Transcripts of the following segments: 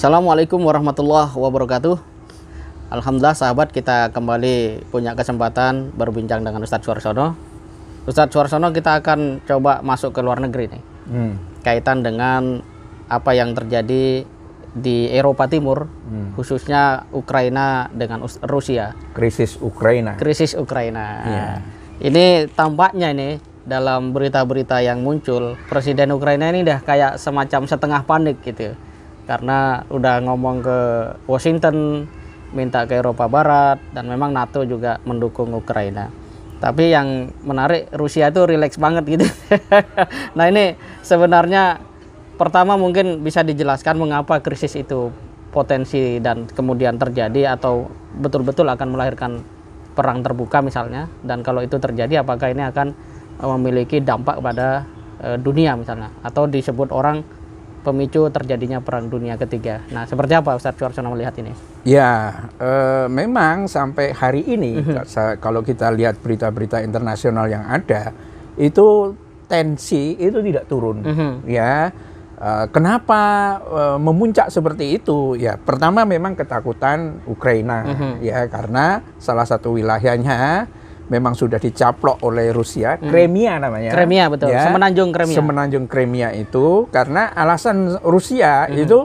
Assalamualaikum warahmatullahi wabarakatuh. Alhamdulillah sahabat kita kembali punya kesempatan berbincang dengan Ustadz Suarsono. Ustadz Suarsono kita akan coba masuk ke luar negeri nih. Hmm. Kaitan dengan apa yang terjadi di Eropa Timur, hmm. khususnya Ukraina dengan Rusia. Krisis Ukraina. Krisis Ukraina. Yeah. Ini tampaknya ini dalam berita-berita yang muncul, Presiden Ukraina ini dah kayak semacam setengah panik gitu ya karena udah ngomong ke Washington minta ke Eropa Barat dan memang NATO juga mendukung Ukraina tapi yang menarik Rusia itu rileks banget gitu. nah ini sebenarnya pertama mungkin bisa dijelaskan mengapa krisis itu potensi dan kemudian terjadi atau betul-betul akan melahirkan perang terbuka misalnya dan kalau itu terjadi apakah ini akan memiliki dampak pada eh, dunia misalnya atau disebut orang pemicu terjadinya Perang Dunia Ketiga. Nah, seperti apa Ustaz Suarsono melihat ini? Ya, e, memang sampai hari ini mhm. kalau kita lihat berita-berita internasional yang ada, itu tensi itu tidak turun, mhm. ya. E, kenapa e, memuncak seperti itu? Ya, pertama memang ketakutan Ukraina, mhm. ya karena salah satu wilayahnya memang sudah dicaplok oleh Rusia, hmm. Kremia namanya. Kremia betul. Ya, Semenanjung Kremia. Semenanjung Kremia itu karena alasan Rusia hmm. itu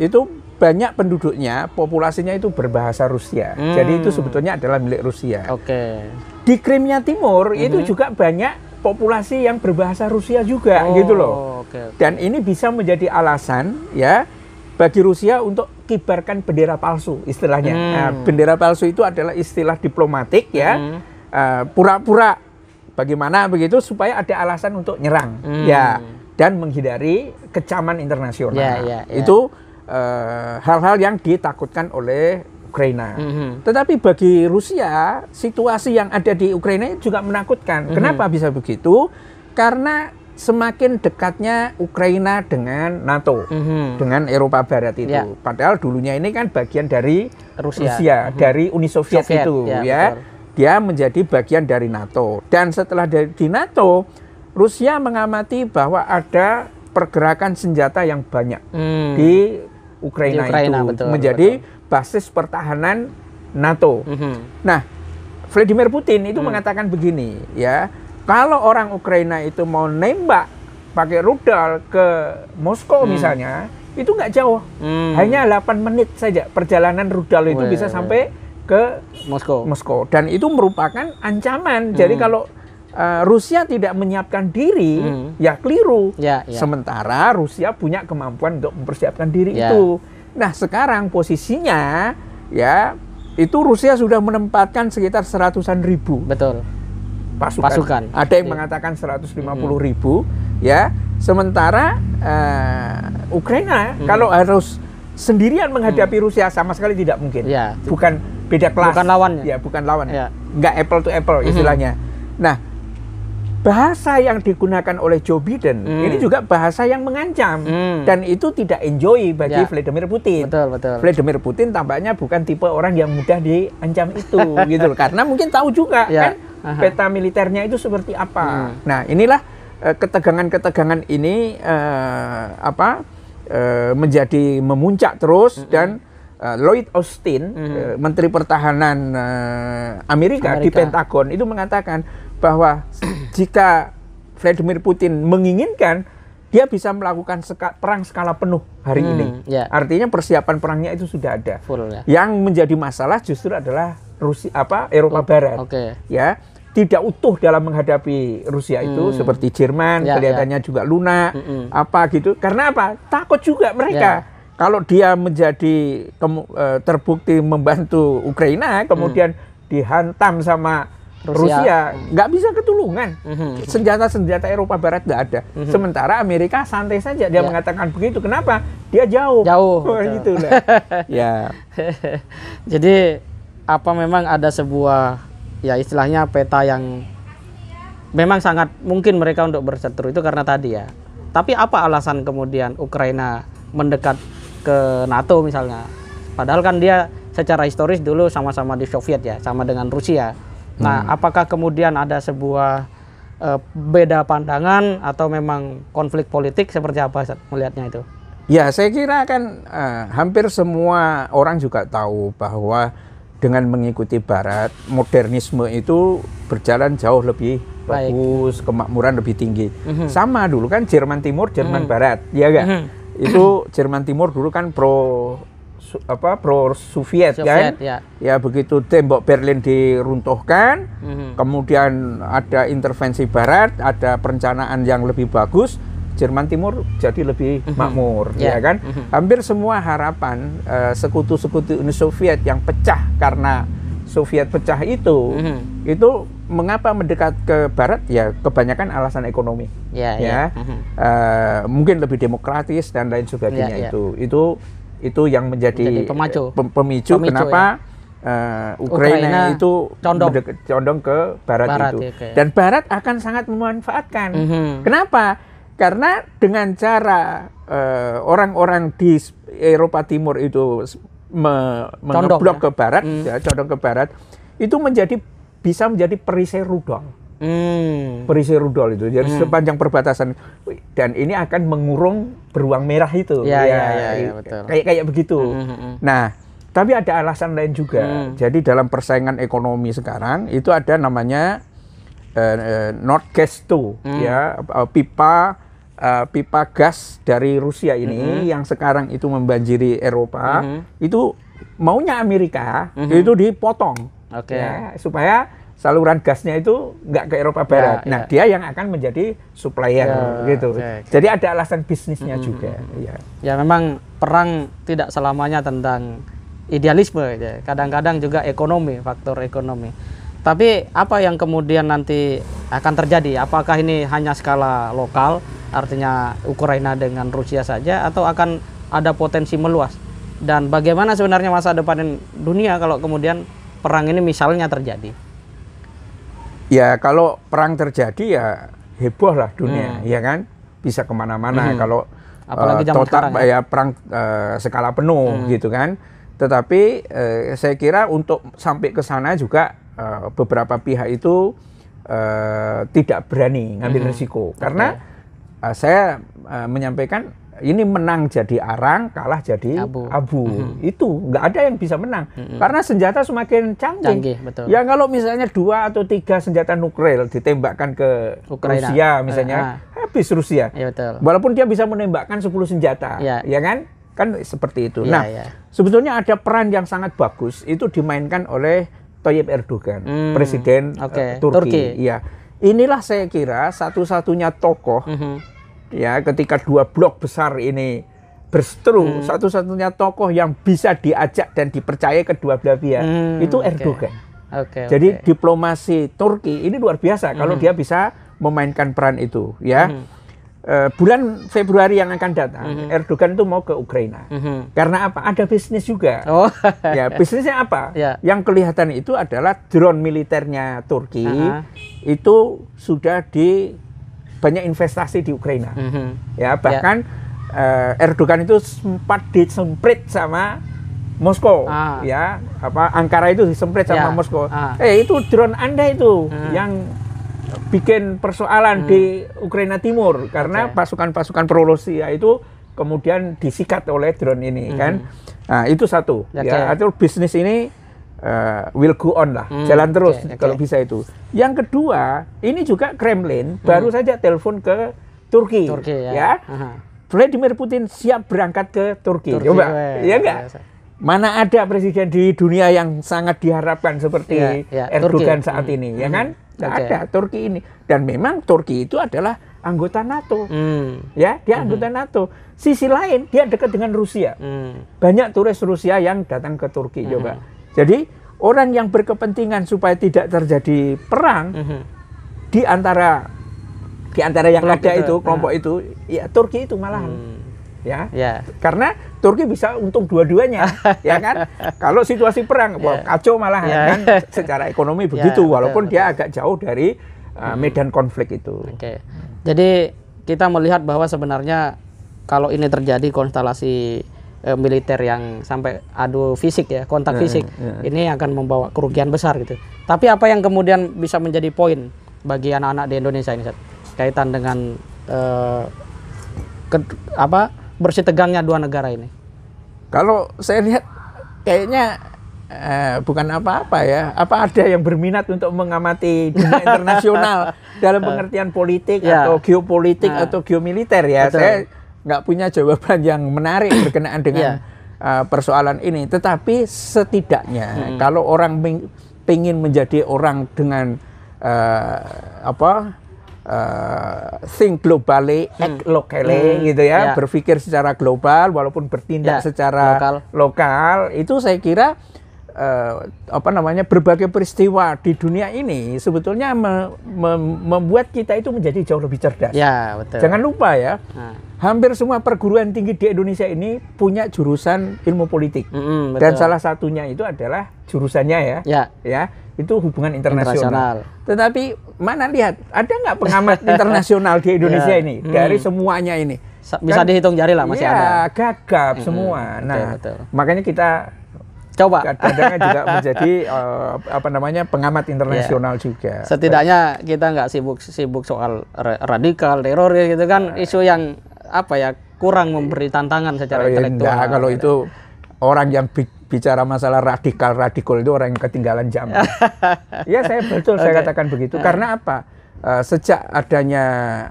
itu banyak penduduknya, populasinya itu berbahasa Rusia. Hmm. Jadi itu sebetulnya adalah milik Rusia. Oke. Okay. Di Crimea Timur hmm. itu juga banyak populasi yang berbahasa Rusia juga oh, gitu loh. Okay, okay. Dan ini bisa menjadi alasan ya bagi Rusia untuk kibarkan bendera palsu istilahnya. Hmm. Nah, bendera palsu itu adalah istilah diplomatik ya. Hmm Eh, pura-pura uh, bagaimana begitu supaya ada alasan untuk nyerang hmm. ya dan menghindari kecaman internasional yeah, yeah, yeah. itu eh, hal-hal uh, yang ditakutkan oleh Ukraina. Mm -hmm. Tetapi bagi Rusia situasi yang ada di Ukraina juga menakutkan. Mm -hmm. Kenapa bisa begitu? Karena semakin dekatnya Ukraina dengan NATO, mm -hmm. dengan Eropa Barat itu. Yeah. Padahal dulunya ini kan bagian dari Rusia, Rusia mm -hmm. dari Uni Soviet, Soviet itu, ya. ya. Betul dia menjadi bagian dari NATO. Dan setelah dari, di NATO, Rusia mengamati bahwa ada pergerakan senjata yang banyak hmm. di, Ukraina Ukraina itu betul, menjadi betul. basis pertahanan NATO. -hmm. Nah, Vladimir Putin itu hmm. mengatakan begini, ya, kalau orang Ukraina itu mau nembak pakai rudal ke Moskow hmm. misalnya, itu nggak jauh, Hmm. hanya 8 menit saja perjalanan rudal itu wee, bisa sampai ke Moskow. Moskow. Dan itu merupakan ancaman. Hmm. Jadi kalau uh, Rusia tidak menyiapkan diri, hmm. ya keliru. Ya, ya. Sementara Rusia punya kemampuan untuk mempersiapkan diri ya. itu. Nah, sekarang posisinya ya itu Rusia sudah menempatkan sekitar seratusan ribu. Betul. Pasukan. Pasukan. Ada yang ya. mengatakan 150 hmm. ribu, ya. Sementara uh, Ukraina hmm. kalau harus sendirian menghadapi hmm. Rusia sama sekali tidak mungkin. Ya. Bukan beda kelas ya? iya, bukan lawan ya bukan lawan ya. Enggak apple to apple mm-hmm. istilahnya mm-hmm. nah bahasa yang digunakan oleh Joe Biden mm. ini juga bahasa yang mengancam mm. dan itu tidak enjoy bagi ya. Vladimir Putin. Betul betul. Vladimir Putin tampaknya bukan tipe orang yang mudah diancam itu gitu loh karena mungkin tahu juga ya. kan Aha. peta militernya itu seperti apa. Mm. Nah inilah eh, ketegangan-ketegangan ini uh, apa uh, menjadi memuncak terus mm -hmm. dan uh, Lloyd Austin, mm -hmm. Menteri Pertahanan uh, eh, Amerika, Amerika di Pentagon itu mengatakan bahwa jika Vladimir Putin menginginkan dia bisa melakukan seka perang skala penuh hari hmm, ini. Yeah. Artinya persiapan perangnya itu sudah ada. Full, yeah. Yang menjadi masalah justru adalah Rusia apa Eropa oh, Barat. Okay. Ya, tidak utuh dalam menghadapi Rusia hmm. itu mhm. seperti Jerman yeah, ya. kelihatannya yeah. juga lunak mm -mm. apa gitu. Karena apa? Takut juga mereka. Yeah kalau dia menjadi e, terbukti membantu Ukraina kemudian hmm. dihantam sama Rusia nggak bisa ketulungan hmm. senjata-senjata Eropa Barat nggak ada hmm. sementara Amerika santai saja dia ya. mengatakan begitu kenapa dia jauh jauh oh, gitu ya jadi apa memang ada sebuah ya istilahnya peta yang memang sangat mungkin mereka untuk berseteru itu karena tadi ya tapi apa alasan kemudian Ukraina mendekat ke NATO misalnya. Padahal kan dia secara historis dulu sama-sama di Soviet ya, sama dengan Rusia. Nah, hmm. apakah kemudian ada sebuah uh, beda pandangan atau memang konflik politik seperti apa saat melihatnya itu? Ya, saya kira kan uh, hampir semua orang juga tahu bahwa dengan mengikuti barat, modernisme itu berjalan jauh lebih Baik. bagus, kemakmuran lebih tinggi. Mm -hmm. Sama dulu kan Jerman Timur, Jerman mm -hmm. Barat, ya kan? Mm -hmm itu Jerman Timur dulu kan pro su, apa pro Soviet, kan ya. ya begitu tembok Berlin diruntuhkan mm-hmm. kemudian ada intervensi Barat ada perencanaan yang lebih bagus Jerman Timur jadi lebih mm-hmm. makmur yeah. ya kan mm-hmm. hampir semua harapan uh, sekutu-sekutu Uni Soviet yang pecah karena Soviet pecah itu, mm-hmm. itu mengapa mendekat ke Barat ya kebanyakan alasan ekonomi, yeah, ya yeah. Ya. Ya. Mhm. Uh, mungkin lebih demokratis dan lain sebagainya yeah, yeah. itu, itu itu yang menjadi, menjadi pemacu. Eh, pem, pemicu, pemicu kenapa ya. uh, Ukraina, Ukraina itu condong, condong ke Barat, Barat itu, ya, okay. dan Barat akan sangat memanfaatkan. Mm-hmm. Kenapa? Karena dengan cara eh, orang-orang uh, orang -orang di Eropa Timur itu me mengeblok ya? ke barat, hmm. ya, condong ke barat, itu menjadi bisa menjadi perisai rudol. Hmm. Perisai rudol itu. Jadi hmm. sepanjang perbatasan dan ini akan mengurung beruang merah itu. Ya, ya, iya, ya, ya, ya betul. Kayak kayak begitu. Hmm, hmm, hmm. Nah, tapi ada alasan lain juga. Hmm. Jadi dalam persaingan ekonomi sekarang itu ada namanya uh, eh, uh, eh, North Gas 2 hmm. ya, uh, pipa uh, pipa gas dari Rusia ini mm -hmm. yang sekarang itu membanjiri Eropa mm -hmm. itu maunya Amerika mm -hmm. itu dipotong okay. ya, supaya saluran gasnya itu nggak ke Eropa Barat. Ya, nah, ya. dia yang akan menjadi supplier ya, gitu. Okay, okay. Jadi ada alasan bisnisnya hmm, juga. Ya. ya, memang perang tidak selamanya tentang idealisme. Ya. Kadang-kadang juga ekonomi, faktor ekonomi. Tapi apa yang kemudian nanti akan terjadi? Apakah ini hanya skala lokal, artinya Ukraina dengan Rusia saja, atau akan ada potensi meluas? Dan bagaimana sebenarnya masa depan dunia kalau kemudian perang ini misalnya terjadi? Ya kalau perang terjadi ya heboh lah dunia, hmm. ya kan? Bisa kemana-mana hmm. kalau Apalagi eh, zaman uh, total sekarang, ya, ya perang uh, skala penuh hmm. gitu kan. Tetapi uh, saya kira untuk sampai ke sana juga Eh, beberapa pihak itu uh, tidak berani ngambil mm -hmm. risiko karena uh, saya uh, menyampaikan ini menang jadi arang, kalah jadi abu. abu. Mm -hmm. Itu nggak ada yang bisa menang mm -hmm. karena senjata semakin canggih. canggih betul. Ya kalau misalnya dua atau tiga senjata nuklir ditembakkan ke Ukraina. Rusia misalnya, uh, uh. habis Rusia. Ya, betul. Walaupun dia bisa menembakkan 10 senjata, ya, ya kan? Kan seperti itu. Ya, nah, ya. sebetulnya ada peran yang sangat bagus itu dimainkan oleh Tayyip Erdogan, hmm. presiden eh, okay. Turki. Turki. Ya, inilah saya kira satu-satunya tokoh mm -hmm. ya ketika dua blok besar ini berseteru, mm. satu-satunya tokoh yang bisa diajak dan dipercaya kedua belah pihak mm, itu Erdogan. Okay. Okay, Jadi okay. diplomasi Turki ini luar biasa mm. kalau hmm. dia bisa memainkan peran itu, ya. Mm. Eh, bulan Februari yang akan datang, mm -hmm. Erdogan itu mau ke Ukraina. Mm -hmm. Karena apa? Ada bisnis juga. Oh. ya, bisnisnya apa? Yeah. Yang kelihatan itu adalah drone militernya Turki uh -huh. itu sudah di banyak investasi di Ukraina. Mm -hmm. Ya, bahkan yeah. uh, Erdogan itu sempat disemprit sama Moskow ah. ya apa Ankara itu disemprit sama yeah. Moskow. Ah. Eh itu drone Anda itu hmm. yang bikin persoalan hmm. di Ukraina Timur karena pasukan-pasukan okay. rusia itu kemudian disikat oleh drone ini hmm. kan. Nah, itu satu. Okay. Ya, atau bisnis ini uh, will go on lah, hmm. jalan terus okay. Okay. kalau bisa itu. Yang kedua, ini juga Kremlin hmm. baru saja telepon ke Turki, Turki ya. ya. Vladimir Putin siap berangkat ke Turki. Turki Coba, we. ya enggak? Mana ada presiden di dunia yang sangat diharapkan seperti yeah, yeah. Erdogan Turki. saat hmm. ini, ya hmm. kan? Tidak okay. ada Turki ini. Dan memang Turki itu adalah anggota NATO. Hmm. Ya, dia hmm. anggota hmm. NATO. Sisi lain dia dekat dengan Rusia. Hmm. Banyak turis Rusia yang datang ke Turki hmm. juga. Jadi orang yang berkepentingan supaya tidak terjadi perang hmm. di antara di antara yang kelompok ada itu, itu kelompok nah. itu ya Turki itu malahan. Hmm. Ya. Yeah. Karena Turki bisa untung dua-duanya, ya kan? Kalau situasi perang, yeah. Ya. kacau malah yeah. kan secara ekonomi ya, begitu, yeah, walaupun betul, dia betul. agak jauh dari uh, hmm. medan konflik itu. Oke, okay. jadi kita melihat bahwa sebenarnya kalau ini terjadi konstelasi uh, militer yang sampai adu fisik ya, kontak ya, fisik, yeah, ini akan membawa kerugian besar gitu. Tapi apa yang kemudian bisa menjadi poin bagi anak-anak di Indonesia ini, Seth? kaitan dengan uh, ke, apa bersih tegangnya dua negara ini? Kalau saya lihat kayaknya eh, bukan apa-apa ya. Apa ada yang berminat untuk mengamati dunia internasional dalam pengertian politik ya. atau geopolitik nah. atau geomiliter ya? Betul. Saya nggak punya jawaban yang menarik berkenaan dengan yeah. Ya. uh, persoalan ini. Tetapi setidaknya hmm. kalau orang ingin menjadi orang dengan uh, apa uh, think globally, hmm. act locally hmm. gitu ya, yeah. berpikir secara global walaupun bertindak yeah. secara lokal. lokal. Itu saya kira uh, apa namanya berbagai peristiwa di dunia ini sebetulnya me, me, membuat kita itu menjadi jauh lebih cerdas. Ya, betul. Jangan lupa ya, Hmm. hampir semua perguruan tinggi di Indonesia ini punya jurusan ilmu politik -hmm, hmm betul. dan salah satunya itu adalah jurusannya ya, ya, ya itu hubungan internasional. internasional. Tetapi mana lihat ada nggak pengamat internasional di Indonesia yeah. ini hmm. dari semuanya ini bisa kan, dihitung jari lah masih ya, ada gagap hmm. semua nah betul, betul. makanya kita coba kadang-kadang juga menjadi uh, apa namanya pengamat internasional yeah. juga setidaknya Baik. kita nggak sibuk sibuk soal radikal teror gitu kan uh, isu yang apa ya kurang memberi tantangan secara oh, iya, intelektual enggak, kalau gitu. itu orang yang big bicara masalah radikal radikal itu orang yang ketinggalan zaman. Iya saya betul okay. saya katakan begitu nah. karena apa? Uh, sejak adanya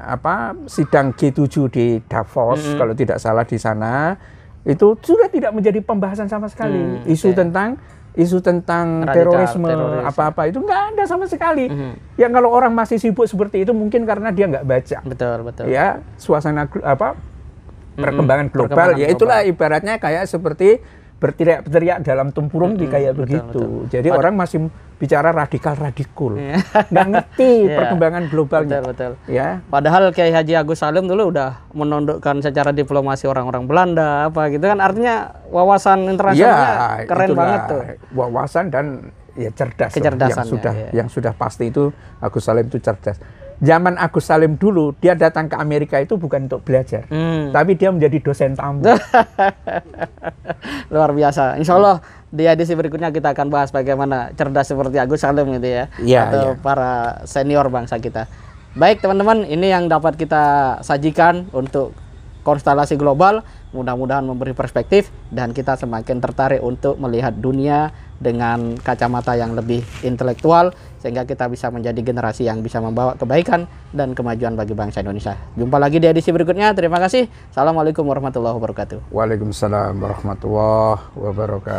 apa sidang G7 di Davos mm -hmm. kalau tidak salah di sana itu sudah tidak menjadi pembahasan sama sekali mm, isu tentang isu tentang Radikal, terorisme apa-apa itu nggak ada sama sekali. Mm -hmm. Ya kalau orang masih sibuk seperti itu mungkin karena dia nggak baca. Betul betul. Ya suasana apa hmm, perkembangan mm -hmm. global perkembangan ya itulah global. ibaratnya kayak seperti berteriak-teriak dalam tempurung mm -hmm. kayak betul, begitu. Betul. Jadi orang masih bicara radikal radikul, iya. nggak ngerti yeah. perkembangan globalnya. Betul, betul. Ya. Padahal Kiai Haji Agus Salim dulu udah menundukkan secara diplomasi orang-orang Belanda apa gitu kan artinya wawasan internasionalnya yeah, keren itulah, banget tuh. Wawasan dan ya cerdas yang sudah ya, yang sudah pasti itu Agus Salim itu cerdas zaman Agus Salim dulu dia datang ke Amerika itu bukan untuk belajar, hmm. tapi dia menjadi dosen tamu. Luar biasa. Insya Allah di edisi berikutnya kita akan bahas bagaimana cerdas seperti Agus Salim gitu ya, ya atau ya. para senior bangsa kita. Baik teman-teman, ini yang dapat kita sajikan untuk konstelasi global. Mudah-mudahan memberi perspektif dan kita semakin tertarik untuk melihat dunia dengan kacamata yang lebih intelektual sehingga kita bisa menjadi generasi yang bisa membawa kebaikan dan kemajuan bagi bangsa Indonesia. Jumpa lagi di edisi berikutnya. Terima kasih. Assalamualaikum warahmatullahi wabarakatuh. Waalaikumsalam warahmatullahi wabarakatuh.